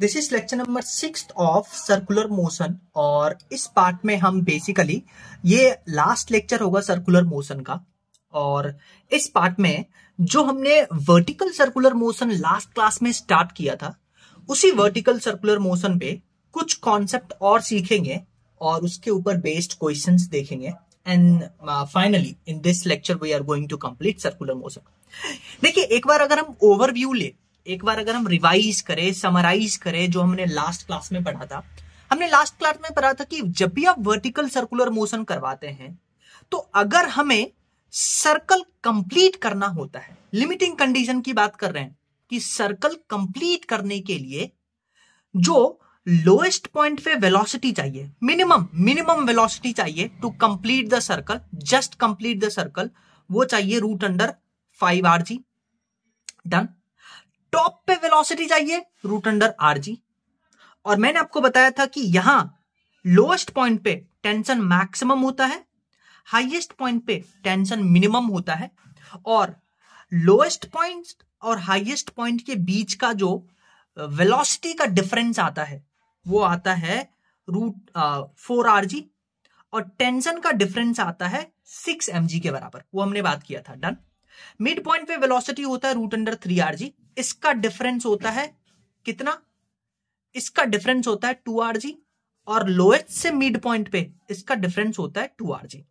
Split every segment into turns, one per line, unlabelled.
this is lecture number six of circular motion और इस part में हम बेसिकली ये लास्ट लेक्चर होगा सर्कुलर मोशन का और इस पार्ट में जो हमने vertical circular motion last class में स्टार्ट किया था उसी वर्टिकल सर्कुलर मोशन पे कुछ कॉन्सेप्ट और सीखेंगे और उसके ऊपर बेस्ड क्वेश्चन देखेंगे and finally in this lecture we are going to complete circular motion देखिए एक बार अगर हम ओवरव्यू ले एक बार अगर हम रिवाइज करें समराइज करें जो हमने लास्ट क्लास में पढ़ा था हमने लास्ट क्लास में पढ़ा था कि जब भी आप वर्टिकल सर्कुलर मोशन करवाते हैं तो अगर हमें सर्कल कंप्लीट करना होता है लिमिटिंग कंडीशन की बात कर रहे हैं कि सर्कल कंप्लीट करने के लिए जो लोएस्ट पॉइंट पे वेलोसिटी चाहिए मिनिमम मिनिमम वेलोसिटी चाहिए to complete the circle just complete the circle वो चाहिए root under five R G then top पे वेलोसिटी चाहिए रूट अंडर आर जी और मैंने आपको बताया था कि यहां लोएस्ट पॉइंट पे टेंशन मैक्सिमम होता है हाईएस्ट पॉइंट पे टेंशन मिनिमम होता है और लोएस्ट पॉइंट और हाईएस्ट पॉइंट के बीच का जो वेलोसिटी का डिफरेंस आता है वो आता है रूट फोर आर जी और टेंशन का डिफरेंस आता है सिक्स एम जी के बराबर वो हमने बात किया था डन मिड पॉइंट पे वेलोसिटी होता है root under three r g इसका डिफरेंस होता है कितना इसका डिफरेंस होता है टू आर जी और लोएस्ट से मिड पॉइंट पे इसका डिफरेंस होता है टू आर जी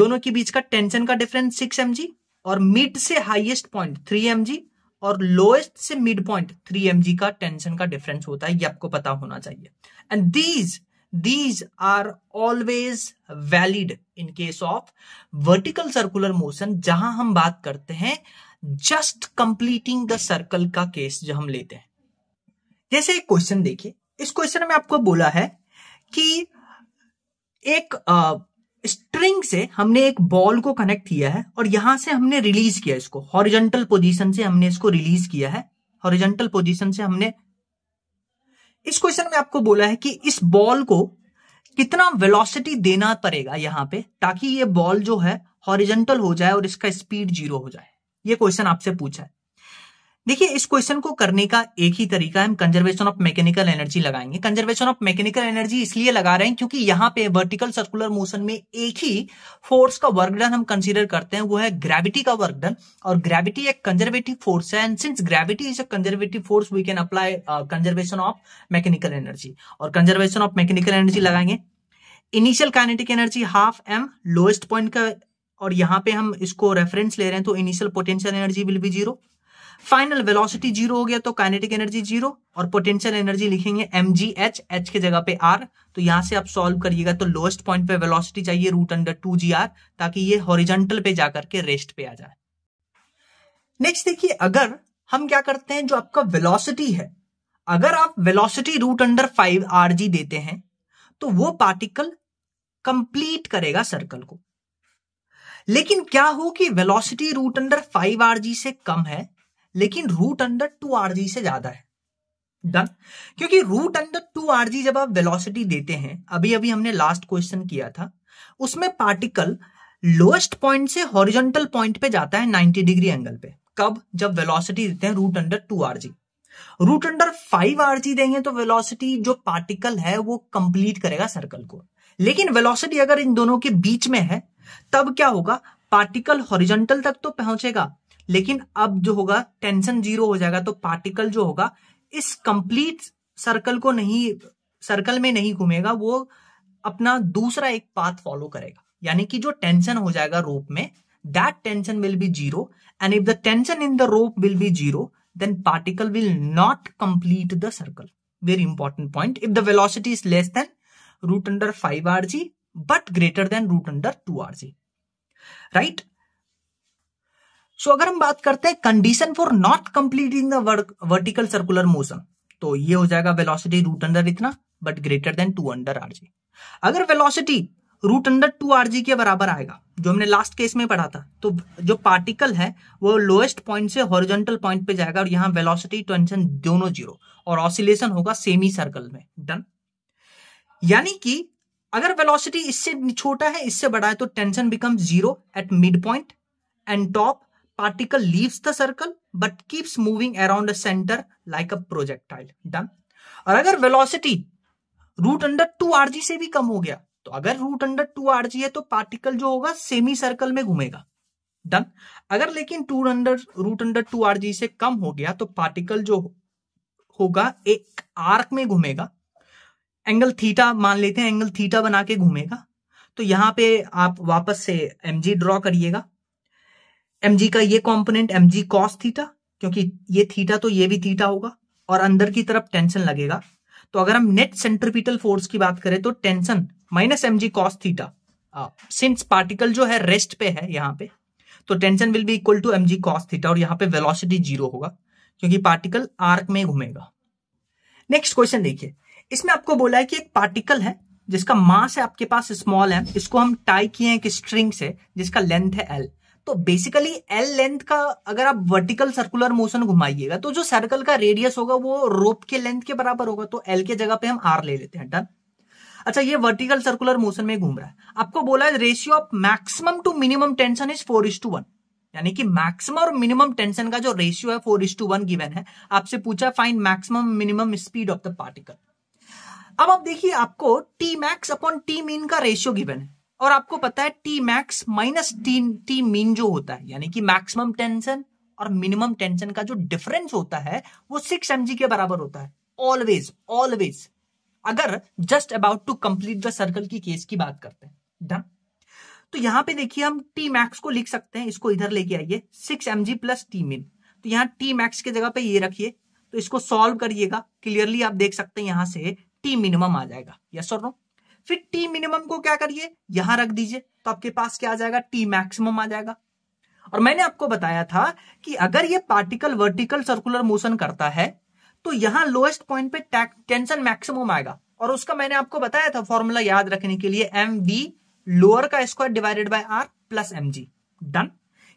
दोनों के बीच का टेंशन का डिफरेंस सिक्स एम जी और मिड से हाइएस्ट पॉइंट थ्री एम जी और लोएस्ट से mid point three m g का टेंशन का डिफरेंस होता है ये आपको पता होना चाहिए and these these are always valid in case of vertical circular motion जहां हम बात करते हैं just completing the circle का केस जो हम लेते हैं जैसे एक क्वेश्चन देखिए इस क्वेश्चन में आपको बोला है कि एक स्ट्रिंग से हमने एक बॉल को कनेक्ट किया है और यहां से हमने रिलीज किया इसको हॉरिजेंटल पोजीशन से हमने इसको रिलीज किया है हॉरिजेंटल पोजीशन से हमने इस क्वेश्चन में आपको बोला है कि इस बॉल को कितना वेलोसिटी देना पड़ेगा यहां पे ताकि ये बॉल जो है हॉरिजेंटल हो जाए और इसका स्पीड जीरो हो जाए ये क्वेश्चन आपसे पूछा है देखिए इस क्वेश्चन को करने का एक ही तरीका है हम कंजर्वेशन ऑफ मैकेनिकल एनर्जी लगाएंगे कंजर्वेशन ऑफ मैकेनिकल एनर्जी इसलिए लगा रहे हैं क्योंकि यहाँ पे वर्टिकल सर्कुलर मोशन में एक ही फोर्स का वर्क डन हम कंसिडर करते हैं वो है ग्रेविटी का वर्क डन और ग्रेविटी एक कंजर्वेटिव फोर्स है and since gravity is a conservative force we can apply conservation of mechanical energy और कंजर्वेशन ऑफ मैकेनिकल एनर्जी लगाएंगे initial kinetic energy half m lowest point का और यहाँ पे हम इसको रेफरेंस ले रहे हैं तो initial potential energy will be zero final velocity zero हो गया तो काइनेटिक एनर्जी जीरो और पोटेंशियल एनर्जी लिखेंगे एम जी एच एच के जगह पे आर तो यहां से आप सॉल्व करिएगा तो लोएस्ट पॉइंट पे वेलोसिटी चाहिए root under two G R ताकि ये हॉरिजेंटल पे जाकर के रेस्ट पे आ जाए नेक्स्ट देखिए अगर हम क्या करते हैं जो आपका वेलोसिटी है अगर आप velocity root under five are G देते हैं तो वो पार्टिकल कंप्लीट करेगा सर्कल को लेकिन क्या हो कि velocity root under five are G से कम है लेकिन root under two R G से ज्यादा है डन क्योंकि root under two R G जब आप वेलोसिटी देते हैं अभी अभी हमने लास्ट क्वेश्चन किया था उसमें पार्टिकल लोएस्ट पॉइंट से हॉरिजॉन्टल पॉइंट पे जाता है 90 डिग्री एंगल पे कब जब वेलोसिटी देते हैं root under two R G root under five are G देंगे तो वेलोसिटी जो पार्टिकल है वो कंप्लीट करेगा सर्कल को लेकिन वेलोसिटी अगर इन दोनों के बीच में है तब क्या होगा पार्टिकल हॉरिजॉन्टल तक तो पहुंचेगा लेकिन अब जो होगा टेंशन जीरो हो जाएगा तो पार्टिकल जो होगा इस कंप्लीट सर्कल को नहीं सर्कल में नहीं घूमेगा वो अपना दूसरा एक पाथ फॉलो करेगा यानी कि जो टेंशन हो जाएगा रोप में that tension will be zero and if the tension in the rope will be zero then particle will not complete the circle very important point if the velocity is less than root under 5 rg but greater root under two R rg right so अगर हम बात करते हैं condition for not completing the vertical circular motion तो ये हो जाएगा velocity root under इतना but greater than two under R G अगर velocity root under two R G के बराबर आएगा जो हमने लास्ट केस में पढ़ा था तो जो पार्टिकल है वो लोएस्ट पॉइंट से हॉरिजॉन्टल पॉइंट पे जाएगा और यहाँ वेलोसिटी टेंशन दोनों जीरो और ऑसिलेशन होगा सेमी सर्कल में डन यानी कि अगर वेलोसिटी इससे छोटा है इससे बड़ा है तो tension become zero at mid point and top particle leaves the circle but keeps moving around a center like a projectile done और अगर velocity root under two R G से भी कम हो गया तो अगर रूट अंडर टू आरजी है तो पार्टिकल जो होगा सेमी सर्कल में घूमेगा डन अगर लेकिन two under root under two R G से कम हो गया तो पार्टिकल जो होगा एक आर्क में घूमेगा एंगल थीटा मान लेते हैं एंगल थीटा बना के घूमेगा तो यहाँ पे आप वापस से एम ड्रॉ करिएगा एम का ये component M G cos theta क्योंकि ये थीटा तो ये भी थीटा होगा और अंदर की तरफ टेंशन लगेगा तो अगर हम नेट सेंट्रिपिटल फोर्स की बात करें तो tension minus M G cos theta since particle जो है रेस्ट पे है यहाँ पे तो tension will be equal to M G cos theta और यहाँ पे वेलोसिटी जीरो होगा क्योंकि पार्टिकल आर्क में घूमेगा नेक्स्ट क्वेश्चन देखिए इसमें आपको बोला है कि एक पार्टिकल है जिसका मास है आपके पास स्मॉल है इसको हम टाई किए हैं एक स्ट्रिंग से जिसका लेंथ है एल तो बेसिकली एल लेंथ का अगर आप वर्टिकल सर्कुलर मोशन घुमाइएगा तो जो सर्कल का रेडियस होगा वो रोप के लेंथ के बराबर होगा तो एल के जगह पे हम आर ले लेते हैं डन अच्छा ये वर्टिकल सर्कुलर मोशन में घूम रहा है आपको बोला है ratio of maximum to minimum tension is four is to one यानी कि मैक्सिमम और मिनिमम टेंशन का जो रेशियो है four is to one given है आपसे पूछा find maximum minimum speed of the particle अब आप देखिए आपको T max upon T min का रेशियो गिवन है और आपको पता है T max minus T T min जो होता है यानी कि मैक्सिमम टेंशन और मिनिमम टेंशन का जो डिफरेंस होता है वो सिक्स एम के बराबर होता है ऑलवेज ऑलवेज अगर just about to complete the circle की केस की बात करते हैं डन तो यहां पे देखिए हम टी मैक्स को लिख सकते हैं इसको इधर लेके आइए six M G plus T min तो यहाँ टी मैक्स की जगह पे ये रखिए तो इसको सॉल्व करिएगा क्लियरली आप देख सकते हैं यहां से टी मिनिमम आ जाएगा यस और नो फिर टी मिनिमम को क्या करिए यहां रख दीजिए तो आपके पास क्या आ जाएगा टी मैक्सिमम आ जाएगा और मैंने आपको बताया था कि अगर ये पार्टिकल वर्टिकल सर्कुलर मोशन करता है तो यहां लोएस्ट पॉइंट पे टेंशन मैक्सिमम आएगा और उसका मैंने आपको बताया था फॉर्मूला याद रखने के लिए एम वी लोअर का square divided by R plus M G done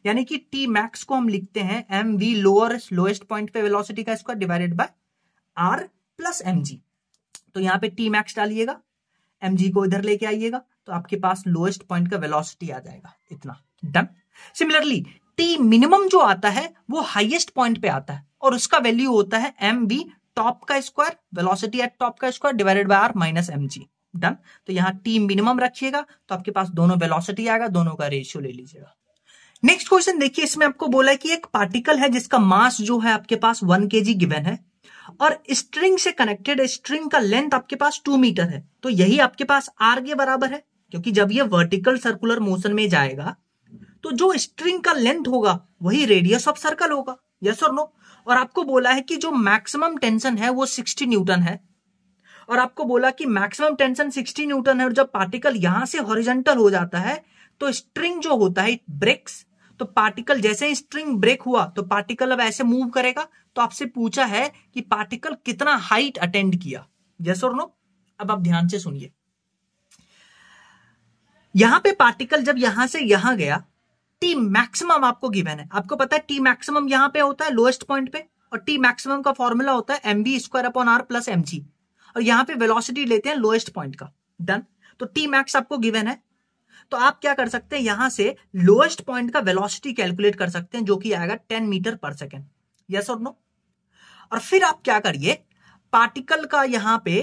यानी कि टी मैक्स को हम लिखते हैं M V lower lowest point पे वेलोसिटी का square divided by R plus M G तो यहां पे टी मैक्स डालिएगा एम को इधर लेके आइएगा तो आपके पास लोएस्ट पॉइंट का वेलोसिटी आ जाएगा इतना डन सिमिलरली टी मिनिमम जो आता है वो हाइएस्ट पॉइंट पे आता है और उसका वैल्यू होता है एम बी टॉप का स्क्वायर वेलोसिटी एट टॉप का square divided by R minus M G done तो यहाँ टी मिनिमम रखिएगा तो आपके पास दोनों वेलोसिटी आएगा दोनों का रेशियो ले लीजिएगा नेक्स्ट क्वेश्चन देखिए इसमें आपको बोला है कि एक पार्टिकल है जिसका मास जो है आपके पास वन के गिवन है और स्ट्रिंग से कनेक्टेड स्ट्रिंग का लेंथ आपके पास टू मीटर है तो यही आपके पास आर के बराबर है क्योंकि जब ये वर्टिकल सर्कुलर मोशन में जाएगा तो जो स्ट्रिंग का लेंथ होगा वही रेडियस ऑफ सर्कल होगा यस और नो और आपको बोला है कि जो मैक्सिमम टेंशन है वो सिक्सटी न्यूटन है और आपको बोला कि मैक्सिमम टेंशन सिक्सटी न्यूटन है और जब पार्टिकल यहां से हॉरिजेंटल हो जाता है तो स्ट्रिंग जो होता है ब्रेक्स तो पार्टिकल जैसे ही स्ट्रिंग ब्रेक हुआ तो पार्टिकल अब ऐसे मूव करेगा तो आपसे पूछा है कि पार्टिकल कितना हाइट अटेंड किया यस और नो अब आप ध्यान से सुनिए यहां पे पार्टिकल जब यहां से यहां गया टी मैक्सिमम आपको गिवन है आपको पता है टी मैक्सिमम यहां पे होता है लोएस्ट पॉइंट पे और टी मैक्सिमम का फॉर्मूला होता है M V square upon R plus M जी और यहां पे वेलोसिटी लेते हैं लोएस्ट पॉइंट का डन तो टी मैक्स आपको गिवन है तो आप क्या कर सकते हैं यहां से लोएस्ट पॉइंट का वेलोसिटी कैलकुलेट कर सकते हैं जो कि आएगा टेन मीटर पर सेकेंड यस और नो और फिर आप क्या करिए पार्टिकल का यहां पे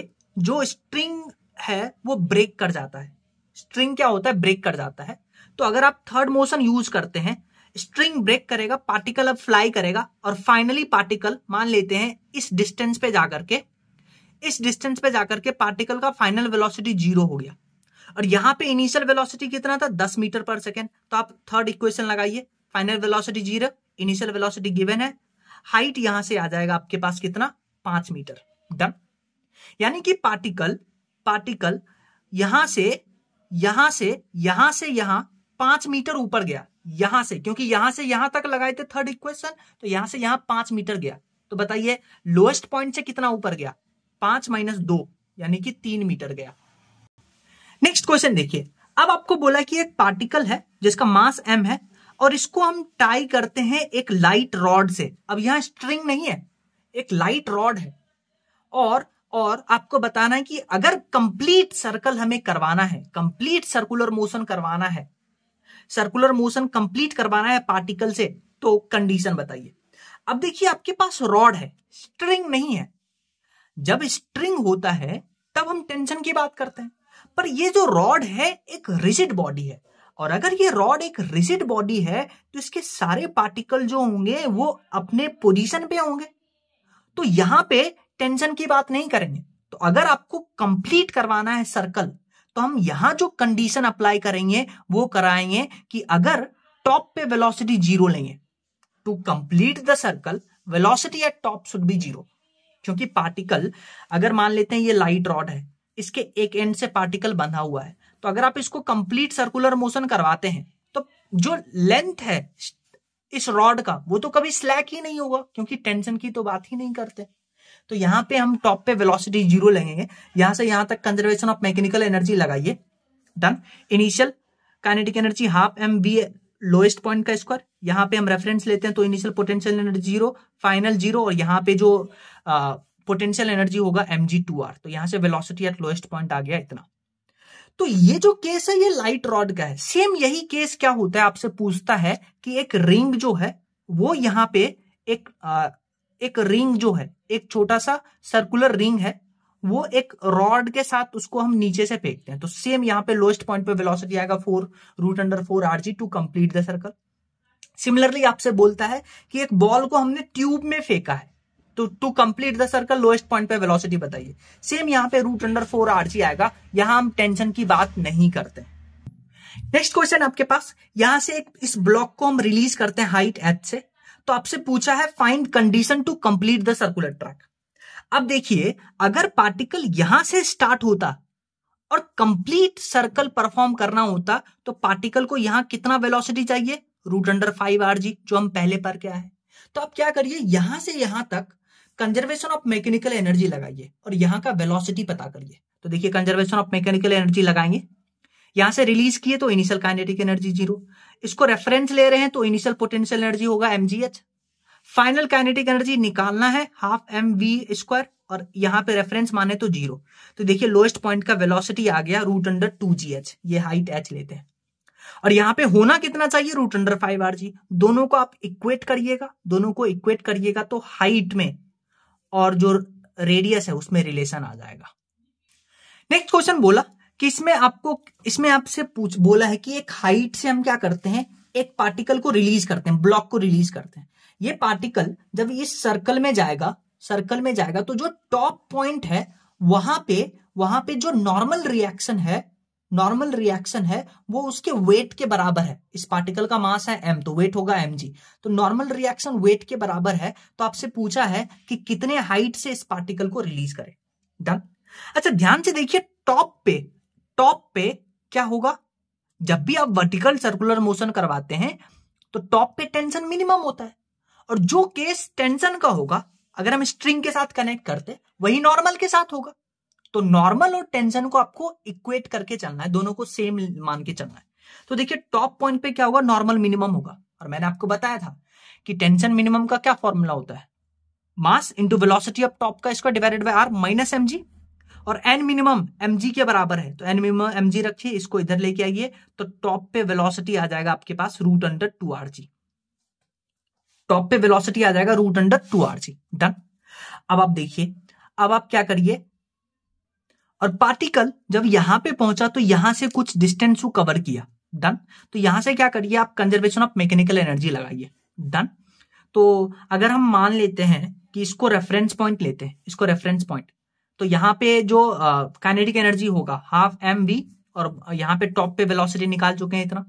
जो स्ट्रिंग है वो ब्रेक कर जाता है स्ट्रिंग क्या होता है ब्रेक कर जाता है तो अगर आप थर्ड मोशन यूज करते हैं स्ट्रिंग ब्रेक करेगा पार्टिकल अब फ्लाई करेगा और फाइनली पार्टिकल मान लेते हैं इस डिस्टेंस पे जाकर के इस डिस्टेंस पे जाकर के पार्टिकल का फाइनल वेलोसिटी जीरो हो गया और यहां पे इनिशियल वेलोसिटी कितना था दस मीटर पर सेकेंड तो आप थर्ड इक्वेशन लगाइए final velocity zero initial velocity given है हाइट यहां से आ जाएगा आपके पास कितना पांच मीटर डन यानी कि पार्टिकल पार्टिकल यहां से यहां से यहां से यहां पांच मीटर ऊपर गया यहां से क्योंकि यहां से यहां तक लगाए थे थर्ड इक्वेशन तो यहां से यहां पांच मीटर गया तो बताइए लोएस्ट पॉइंट से कितना ऊपर गया पांच माइनस दो यानी कि तीन मीटर गया नेक्स्ट क्वेश्चन देखिए अब आपको बोला कि एक पार्टिकल है जिसका मास एम है और इसको हम टाई करते हैं एक लाइट रॉड से अब यहां स्ट्रिंग नहीं है एक लाइट रॉड है और और आपको बताना है कि अगर कंप्लीट सर्कल हमें करवाना है कंप्लीट सर्कुलर मोशन करवाना है सर्कुलर मोशन कंप्लीट करवाना है पार्टिकल से तो कंडीशन बताइए अब देखिए आपके पास रॉड है स्ट्रिंग नहीं है जब स्ट्रिंग होता है तब हम टेंशन की बात करते हैं पर ये जो रॉड है एक रिजिड बॉडी है और अगर ये रॉड एक रिजिड बॉडी है तो इसके सारे पार्टिकल जो होंगे वो अपने पोजीशन पे होंगे तो यहां पे टेंशन की बात नहीं करेंगे तो अगर आपको कंप्लीट करवाना है सर्कल तो हम यहां जो कंडीशन अप्लाई करेंगे वो कराएंगे कि अगर टॉप पे वेलोसिटी जीरो लेंगे to complete the circle velocity at top should be zero क्योंकि पार्टिकल अगर मान लेते हैं ये लाइट रॉड है इसके एक एंड से पार्टिकल बंधा हुआ है तो अगर आप इसको कंप्लीट सर्कुलर मोशन करवाते हैं तो जो लेंथ है इस रॉड का वो तो कभी स्लैक ही नहीं होगा क्योंकि टेंशन की तो बात ही नहीं करते तो यहां पे हम टॉप पे वेलोसिटी जीरो लगेंगे यहां से यहां तक कंजर्वेशन ऑफ मैकेनिकल एनर्जी लगाइए done initial kinetic energy half M V lowest point का स्क्वायर यहां पे हम रेफरेंस लेते हैं तो initial potential energy zero final zero और यहां पे जो पोटेंशियल एनर्जी होगा एम तो यहां से वेलोसिटी एट लोएस्ट पॉइंट आ गया इतना तो ये जो केस है ये लाइट रॉड का है सेम यही केस क्या होता है आपसे पूछता है कि एक रिंग जो है वो यहाँ पे एक आ, एक रिंग जो है एक छोटा सा सर्कुलर रिंग है वो एक रॉड के साथ उसको हम नीचे से फेंकते हैं तो सेम यहाँ पे लोएस्ट पॉइंट पे वेलोसिटी आएगा four root under four R G to complete the circle similarly आपसे बोलता है कि एक बॉल को हमने ट्यूब में फेंका है तो to complete the circle lowest point पे वेलोसिटी बताइए सेम यहाँ पे रूट अंडर फोर आरजी आएगा यहां हम टेंशन की बात नहीं करते नेक्स्ट क्वेश्चन आपके पास यहां से एक इस ब्लॉक को हम रिलीज करते हैं हाइट एच से तो आपसे पूछा है find condition to complete the circular track अब देखिए अगर पार्टिकल यहां से स्टार्ट होता और कंप्लीट सर्कल परफॉर्म करना होता तो पार्टिकल को यहां कितना वेलोसिटी चाहिए root under five are G जो हम पहले पर क्या है तो आप क्या करिए यहां से यहां तक कंजर्वेशन ऑफ मैकेनिकल एनर्जी लगाइए और यहाँ का वेलोसिटी पता करिए तो देखिए कंजर्वेशन ऑफ मैकेनिकल एनर्जी लगाएंगे यहां से रिलीज किए तो इनिशियल काइनेटिक एनर्जी जीरो इसको रेफरेंस ले रहे हैं तो इनिशियल पोटेंशियल एनर्जी होगा एमजीएच फाइनल काइनेटिक एनर्जी निकालना है हाफ एम वी स्क्वायर और यहाँ पे रेफरेंस माने तो जीरो तो देखिए लोएस्ट पॉइंट का वेलोसिटी आ गया root under two G H ये हाइट एच लेते हैं और यहाँ पे होना कितना चाहिए root under five are G दोनों को आप इक्वेट करिएगा दोनों को इक्वेट करिएगा तो हाइट में और जो रेडियस है उसमें रिलेशन आ जाएगा नेक्स्ट क्वेश्चन बोला कि इसमें आपको इसमें आपसे पूछ बोला है कि एक हाइट से हम क्या करते हैं एक पार्टिकल को रिलीज करते हैं ब्लॉक को रिलीज करते हैं ये पार्टिकल जब इस सर्कल में जाएगा सर्कल में जाएगा तो जो टॉप पॉइंट है वहां पे वहां पे जो नॉर्मल रिएक्शन है नॉर्मल रिएक्शन है वो उसके वेट के बराबर है इस पार्टिकल का मास है एम तो वेट होगा एम जी तो नॉर्मल रिएक्शन वेट के बराबर है तो आपसे पूछा है कि कितने हाइट से इस पार्टिकल को रिलीज करें डन अच्छा ध्यान से देखिए टॉप पे टॉप पे क्या होगा जब भी आप वर्टिकल सर्कुलर मोशन करवाते हैं तो टॉप पे टेंशन मिनिमम होता है और जो केस टेंशन का होगा अगर हम स्ट्रिंग के साथ कनेक्ट करते वही नॉर्मल के साथ होगा तो नॉर्मल और टेंशन को आपको इक्वेट करके चलना है दोनों को सेम मान के चलना है तो देखिए टॉप पॉइंट पे क्या होगा नॉर्मल मिनिमम होगा और मैंने आपको बताया था कि टेंशन मिनिमम का क्या फॉर्मूला होता है mass into velocity of top का इसका divided by R minus M और एन मिनिमम एम के बराबर है तो एन मिनिमम एम रखिए इसको इधर लेके आइए तो टॉप पे वेलोसिटी आ जाएगा आपके पास root under two R G top पे वेलोसिटी आ जाएगा रूट अंडर टू आर जी डन अब आप देखिए अब आप क्या करिए और पार्टिकल जब यहां पे पहुंचा तो यहां से कुछ डिस्टेंस को कवर किया डन तो यहां से क्या करिए आप कंजर्वेशन ऑफ मैकेनिकल एनर्जी लगाइए डन तो अगर हम मान लेते हैं कि इसको रेफरेंस पॉइंट लेते हैं इसको रेफरेंस पॉइंट तो यहाँ पे जो काइनेटिक uh, एनर्जी होगा हाफ एम वी और यहाँ पे टॉप पे वेलोसिटी निकाल चुके हैं इतना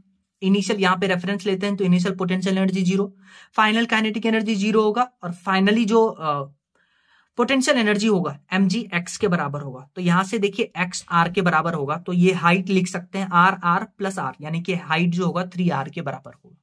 इनिशियल यहाँ पे रेफरेंस लेते हैं तो initial potential energy zero final kinetic energy zero होगा और फाइनली जो पोटेंशियल एनर्जी होगा एम जी एक्स के बराबर होगा तो यहां से देखिए एक्स आर के बराबर होगा तो ये हाइट लिख सकते हैं आर आर प्लस आर यानी कि हाइट जो होगा थ्री आर के बराबर होगा